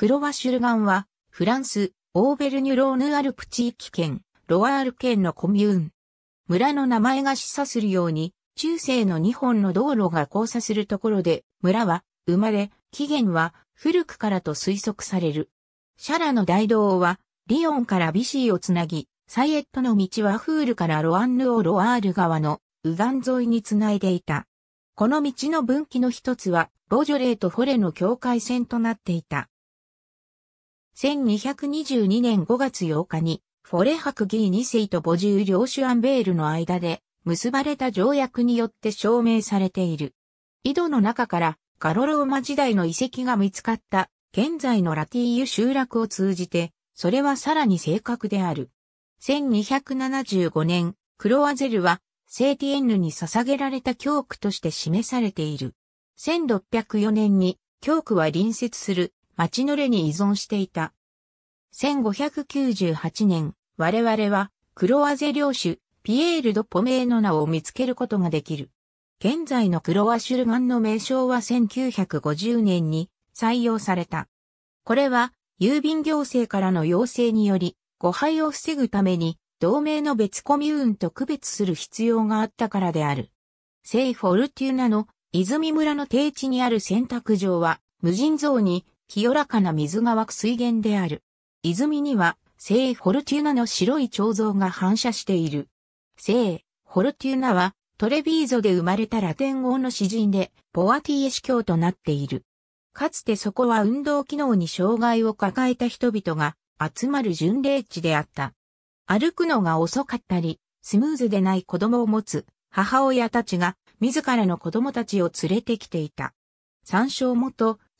クロワシュルガンは、フランス、オーベルニュローヌアルプ地域圏、ロワール県のコミューン。村の名前が示唆するように、中世の日本の道路が交差するところで、村は生まれ、起源は古くからと推測される。シャラの大道は、リオンからビシーをつなぎ、サイエットの道はフールからロアンヌをロワール川の右岸沿いにつないでいた。この道の分岐の一つは、ボジョレーとフォレの境界線となっていた。1222年5月8日に、フォレクギー2世と母ー領主アンベールの間で、結ばれた条約によって証明されている。井戸の中から、ガロローマ時代の遺跡が見つかった、現在のラティーユ集落を通じて、それはさらに正確である。1275年、クロアゼルは、セーティエンヌに捧げられた教区として示されている。1604年に、教区は隣接する町のれに依存していた。1598年、我々は、クロワゼ領主、ピエール・ド・ポメーの名を見つけることができる。現在のクロワシュルガンの名称は1950年に採用された。これは、郵便行政からの要請により、誤配を防ぐために、同盟の別コミューンと区別する必要があったからである。イ・フォルテューナの泉村の定地にある選択場は、無人像に清らかな水が湧く水源である。泉には、聖フォルティューナの白い彫像が反射している。聖フォルティューナは、トレビーゾで生まれたラテン語の詩人で、ポアティエ司教となっている。かつてそこは運動機能に障害を抱えた人々が集まる巡礼地であった。歩くのが遅かったり、スムーズでない子供を持つ母親たちが自らの子供たちを連れてきていた。参照元、